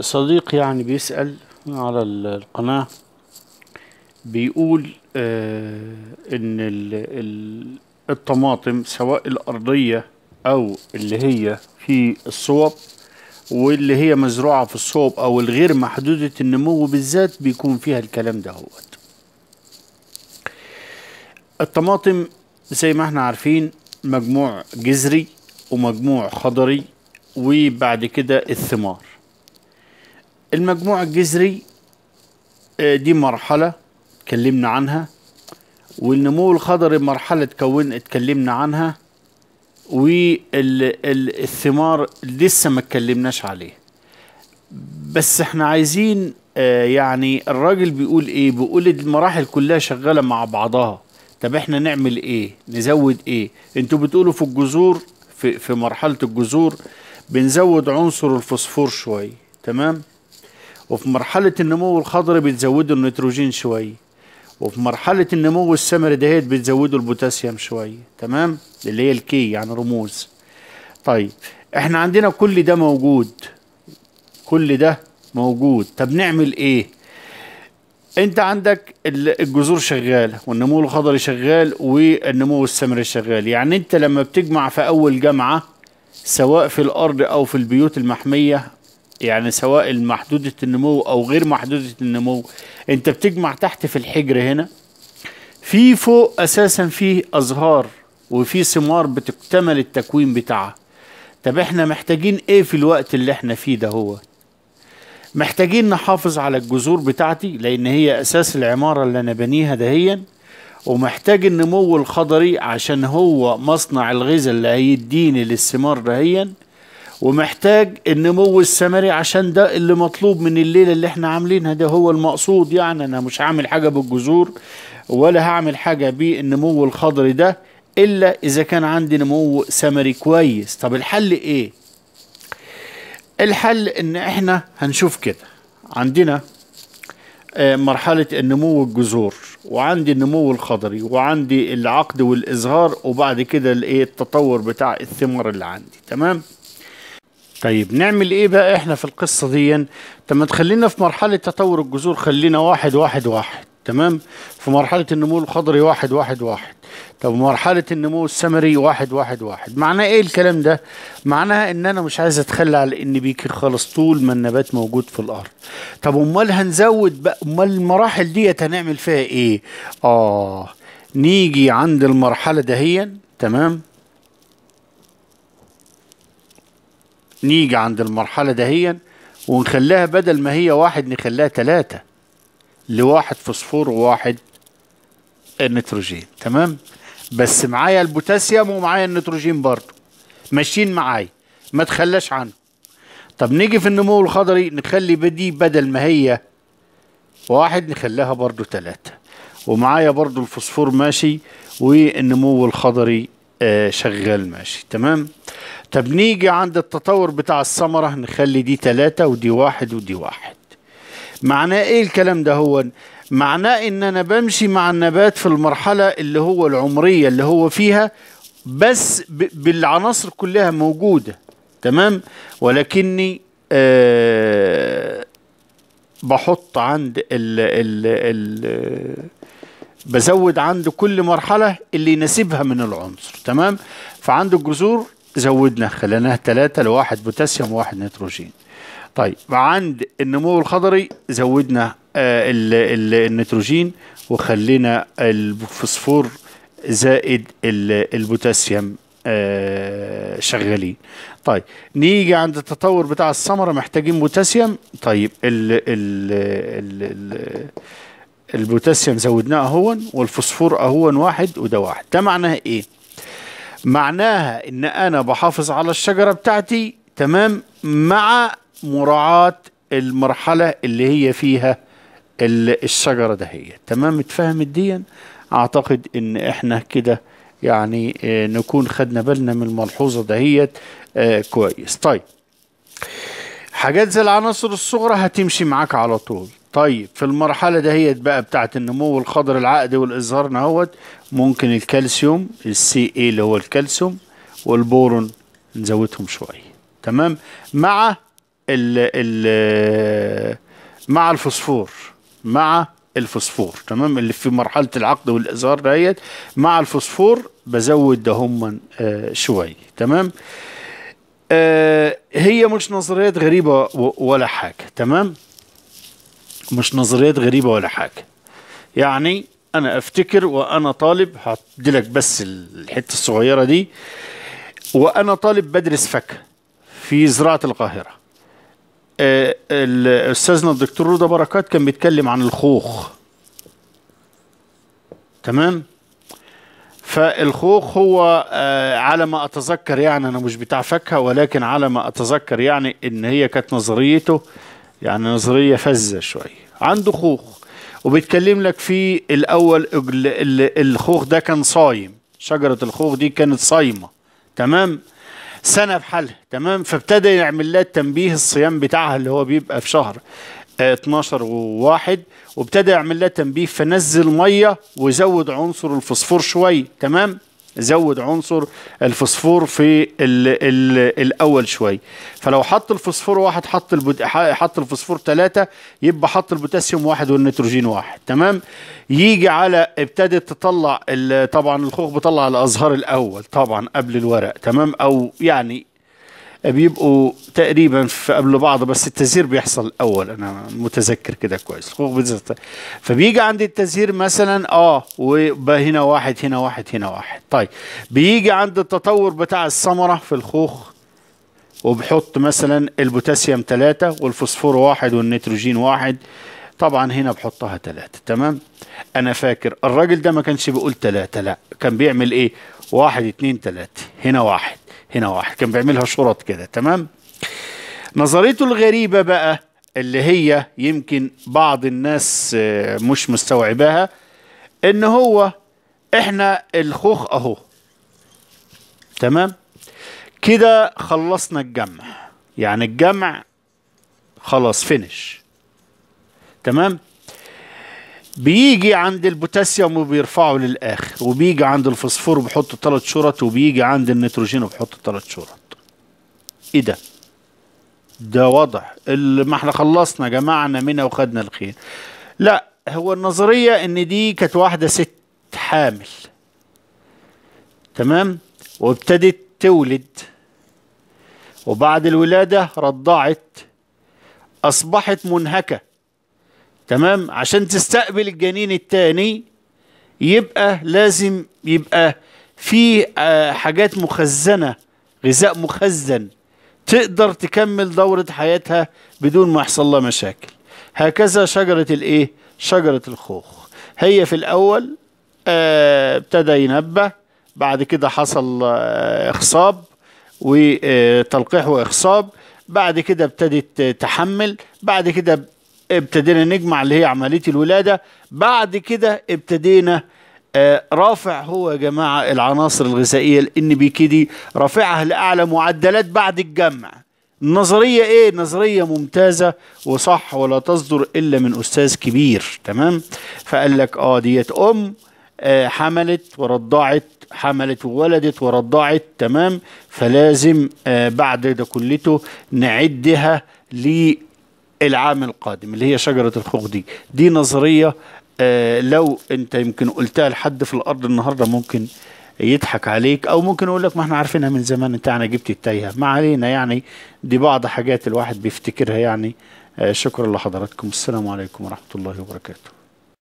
صديق يعني بيسأل على القناة بيقول آه، ان الطماطم سواء الأرضية أو اللي هي في الصوب واللي هي مزروعة في الصوب أو الغير محدودة النمو بالذات بيكون فيها الكلام ده هو الطماطم زي ما احنا عارفين مجموع جذري ومجموع خضري وبعد كده الثمار المجموع الجذري آه، دي مرحلة اتكلمنا عنها والنمو الخضري مرحلة تكون اتكلمنا عنها والثمار لسه ما اتكلمناش عليه بس احنا عايزين آه، يعني الراجل بيقول ايه بيقول المراحل كلها شغالة مع بعضها طب احنا نعمل ايه نزود ايه انتوا بتقولوا في الجذور في, في مرحلة الجذور بنزود عنصر الفوسفور شوية تمام وفي مرحلة النمو الخضري بتزودوا النيتروجين شوية وفي مرحلة النمو السمري دهيت بتزودوا البوتاسيوم شوية تمام اللي هي الكي يعني رموز طيب احنا عندنا كل ده موجود كل ده موجود طب نعمل ايه انت عندك الجذور شغاله والنمو الخضري شغال والنمو السمري شغال يعني انت لما بتجمع في اول جمعه سواء في الارض او في البيوت المحميه يعني سواء محدودة النمو أو غير محدودة النمو أنت بتجمع تحت في الحجر هنا في فوق أساسا فيه أزهار وفي ثمار بتكتمل التكوين بتاعها طب احنا محتاجين ايه في الوقت اللي احنا فيه ده هو محتاجين نحافظ على الجذور بتاعتي لان هي اساس العمارة اللي انا بنيها دهيا ومحتاج النمو الخضري عشان هو مصنع الغذاء اللي هيديني للثمار دهيا ومحتاج النمو الثمري عشان ده اللي مطلوب من الليلة اللي احنا عاملينها ده هو المقصود يعني انا مش هعمل حاجة بالجذور ولا هعمل حاجة بالنمو الخضري ده الا اذا كان عندي نمو ثمري كويس طب الحل ايه الحل ان احنا هنشوف كده عندنا آه، مرحلة النمو الجذور وعندي النمو الخضري وعندي العقد والإزهار وبعد كده التطور بتاع الثمار اللي عندي تمام؟ طيب نعمل ايه بقى احنا في القصه دي طب ما تخلينا في مرحله تطور الجذور خلينا واحد واحد واحد تمام في مرحله النمو الخضري واحد واحد واحد طب مرحله النمو السمري واحد واحد واحد معناه ايه الكلام ده معناها ان انا مش عايز اتخلى على ان بي خلص خالص طول ما النبات موجود في الارض طب امال هنزود بقى امال المراحل ديت هنعمل فيها ايه اه نيجي عند المرحله دهيا تمام نيجي عند المرحلة دهيا ونخليها بدل ما هي واحد نخليها تلاتة لواحد فوسفور وواحد النيتروجين تمام بس معايا البوتاسيوم ومعايا النيتروجين برضه ماشيين معايا ما تخلاش عنه طب نيجي في النمو الخضري نخلي بدي بدل ما هي واحد نخليها برضه تلاتة ومعايا برضه الفوسفور ماشي والنمو الخضري آه، شغال ماشي تمام طب نيجي عند التطور بتاع الثمرة نخلي دي تلاتة ودي واحد ودي واحد معناه ايه الكلام ده هو معناه ان انا بمشي مع النبات في المرحلة اللي هو العمرية اللي هو فيها بس بالعناصر كلها موجودة تمام ولكني آه بحط عند ال ال ال بزود عنده كل مرحلة اللي يناسبها من العنصر تمام فعنده الجذور زودنا خليناها ثلاثة لواحد بوتاسيوم وواحد نيتروجين طيب عند النمو الخضري زودنا آه الـ الـ النيتروجين وخلينا الفوسفور زائد البوتاسيوم آه شغالين طيب نيجي عند التطور بتاع الثمره محتاجين بوتاسيوم طيب ال ال, ال البوتاسيوم زودناه اهون والفوسفور اهون واحد وده واحد ده معناه ايه معناها ان انا بحافظ على الشجره بتاعتي تمام مع مراعاه المرحله اللي هي فيها الشجره دهيت تمام اتفهمت دي اعتقد ان احنا كده يعني آه، نكون خدنا بالنا من الملحوظه دهيت آه، كويس طيب حاجات زي العناصر الصغرى هتمشي معاك على طول طيب في المرحله دهيت بقى بتاعه النمو الخضر العقدي والازهار نهوت ممكن الكالسيوم السي اي اللي هو الكالسيوم والبورون نزودهم شويه تمام مع الـ الـ مع الفوسفور مع الفوسفور تمام اللي في مرحله العقد والازهار دهيت مع الفوسفور بزود دهم آه شويه تمام آه هي مش نظريات غريبه ولا حاجه تمام مش نظريات غريبة ولا حاجة يعني أنا أفتكر وأنا طالب هديلك بس الحتة الصغيرة دي وأنا طالب بدرس فاكهة في زراعة القاهرة آه، استاذنا الدكتور رضا بركات كان بيتكلم عن الخوخ تمام فالخوخ هو آه، على ما اتذكر يعني انا مش بتاع فاكهه ولكن على ما اتذكر يعني ان هي كانت نظريته يعني نظرية فزة شوية عنده خوخ وبيتكلم لك في الأول الخوخ ده كان صايم شجرة الخوخ دي كانت صايمة تمام سنة بحالها تمام فابتدى يعمل لها التنبيه الصيام بتاعها اللي هو بيبقى في شهر 12 آه، وواحد وابتدى يعمل لها تنبيه فنزل ميه وزود عنصر الفوسفور شويه تمام زود عنصر الفوسفور في ال ال الاول شوي فلو حط الفوسفور واحد حط حط الفوسفور ثلاثة يبقى حط البوتاسيوم واحد والنيتروجين واحد تمام يجي على ابتدت تطلع طبعا الخوخ بطلع الازهار الاول طبعا قبل الورق تمام او يعني بيبقوا تقريبا في قبل بعض بس التزهير بيحصل الاول انا متذكر كده كويس الخوخ بيزهر فبيجي عند التزهير مثلا اه ويبقى هنا واحد هنا واحد هنا واحد طيب بيجي عند التطور بتاع الثمره في الخوخ وبحط مثلا البوتاسيوم ثلاثة والفوسفور واحد والنيتروجين واحد طبعا هنا بحطها ثلاثة تمام انا فاكر الراجل ده ما كانش بيقول ثلاثة لا كان بيعمل ايه واحد اتنين ثلاثة هنا واحد هنا واحد كان بيعملها شرط كده تمام نظريته الغريبة بقى اللي هي يمكن بعض الناس آه، مش مستوعباها ان هو احنا الخوخ اهو تمام كده خلصنا الجمع يعني الجمع خلاص فينش تمام بيجي عند البوتاسيوم وبيرفعه للاخر وبيجي عند الفوسفور وبحط ثلاث شرط وبيجي عند النيتروجين وبحط ثلاث شرط ايه ده ده واضح ما احنا خلصنا جمعنا منها وخدنا الخير لا هو النظريه ان دي كانت واحده ست حامل تمام وابتدت تولد وبعد الولاده رضعت اصبحت منهكه تمام عشان تستقبل الجنين التاني يبقى لازم يبقى في آه، حاجات مخزنة غذاء مخزن تقدر تكمل دورة حياتها بدون ما يحصل لها مشاكل هكذا شجرة الايه شجرة الخوخ هي في الاول آه، ابتدى آه ينبه بعد كده حصل آه اخصاب وتلقيح آه، واخصاب بعد كده ابتدت تحمل بعد كده ابتدينا نجمع اللي هي عملية الولادة بعد كده ابتدينا آه، رافع هو يا جماعة العناصر الغذائية لأن بي كي دي رافعها لأعلى معدلات بعد الجمع النظرية ايه نظرية ممتازة وصح ولا تصدر الا من استاذ كبير تمام فقال لك اه ديت ام آه، حملت ورضعت حملت وولدت ورضعت تمام فلازم آه، بعد ده كلته نعدها العام القادم اللي هي شجرة الخوخ دي دي نظرية آه لو انت يمكن قلتها لحد في الارض النهاردة ممكن يضحك عليك او ممكن يقول لك ما احنا عارفينها من زمان انت انا يعني جبت التايهة ما علينا يعني دي بعض حاجات الواحد بيفتكرها يعني آه شكرا لحضراتكم السلام عليكم ورحمة الله وبركاته